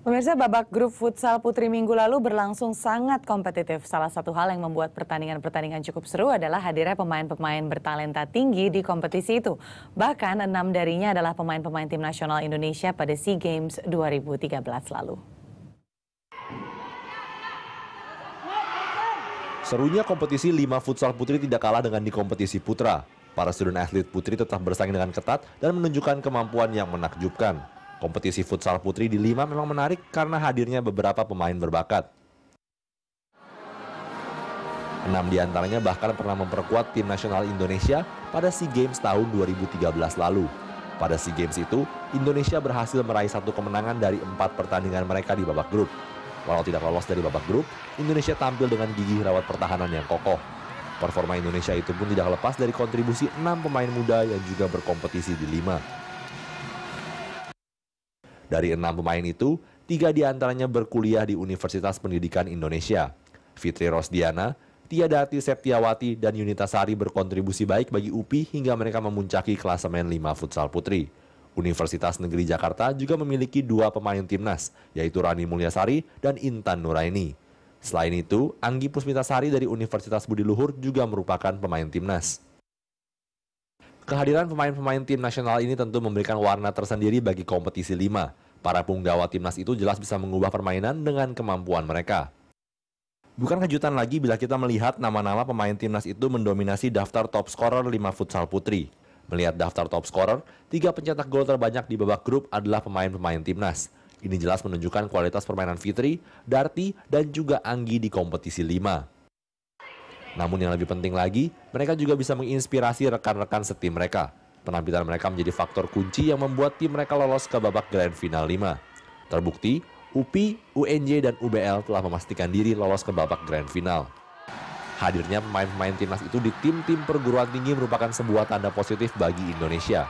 Pemirsa babak grup futsal putri minggu lalu berlangsung sangat kompetitif. Salah satu hal yang membuat pertandingan-pertandingan cukup seru adalah hadirnya pemain-pemain bertalenta tinggi di kompetisi itu. Bahkan enam darinya adalah pemain-pemain tim nasional Indonesia pada SEA Games 2013 lalu. Serunya kompetisi lima futsal putri tidak kalah dengan di kompetisi putra. Para student atlet putri tetap bersaing dengan ketat dan menunjukkan kemampuan yang menakjubkan. Kompetisi futsal putri di Lima memang menarik karena hadirnya beberapa pemain berbakat. Enam di antaranya bahkan pernah memperkuat tim nasional Indonesia pada SEA Games tahun 2013 lalu. Pada SEA Games itu, Indonesia berhasil meraih satu kemenangan dari empat pertandingan mereka di babak grup. Walau tidak lolos dari babak grup, Indonesia tampil dengan gigih rawat pertahanan yang kokoh. Performa Indonesia itu pun tidak lepas dari kontribusi enam pemain muda yang juga berkompetisi di lima. Dari enam pemain itu, tiga diantaranya berkuliah di Universitas Pendidikan Indonesia. Fitri Rosdiana, Tia Dati Septiawati, dan Yunita Sari berkontribusi baik bagi UPI hingga mereka memuncaki klasemen lima futsal putri. Universitas Negeri Jakarta juga memiliki dua pemain timnas, yaitu Rani Mulyasari dan Intan Nuraini. Selain itu, Anggi Pusmitasari dari Universitas Budi Luhur juga merupakan pemain timnas. Kehadiran pemain-pemain tim nasional ini tentu memberikan warna tersendiri bagi kompetisi lima. Para punggawa timnas itu jelas bisa mengubah permainan dengan kemampuan mereka. Bukan kejutan lagi bila kita melihat nama-nama pemain timnas itu mendominasi daftar top scorer lima futsal putri. Melihat daftar top scorer, tiga pencetak gol terbanyak di babak grup adalah pemain-pemain timnas. Ini jelas menunjukkan kualitas permainan Fitri, Darti, dan juga Anggi di kompetisi lima. Namun yang lebih penting lagi, mereka juga bisa menginspirasi rekan-rekan setim mereka. Penampilan mereka menjadi faktor kunci yang membuat tim mereka lolos ke babak Grand Final 5. Terbukti, UPI, UNJ, dan UBL telah memastikan diri lolos ke babak Grand Final. Hadirnya pemain-pemain timnas itu di tim-tim perguruan tinggi merupakan sebuah tanda positif bagi Indonesia.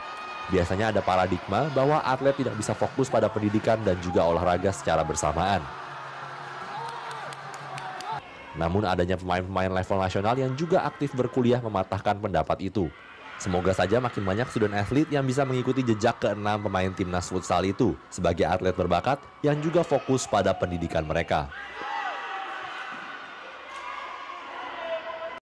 Biasanya ada paradigma bahwa atlet tidak bisa fokus pada pendidikan dan juga olahraga secara bersamaan. Namun adanya pemain-pemain level nasional yang juga aktif berkuliah mematahkan pendapat itu. Semoga saja makin banyak student athlete yang bisa mengikuti jejak keenam pemain timnas futsal itu sebagai atlet berbakat yang juga fokus pada pendidikan mereka.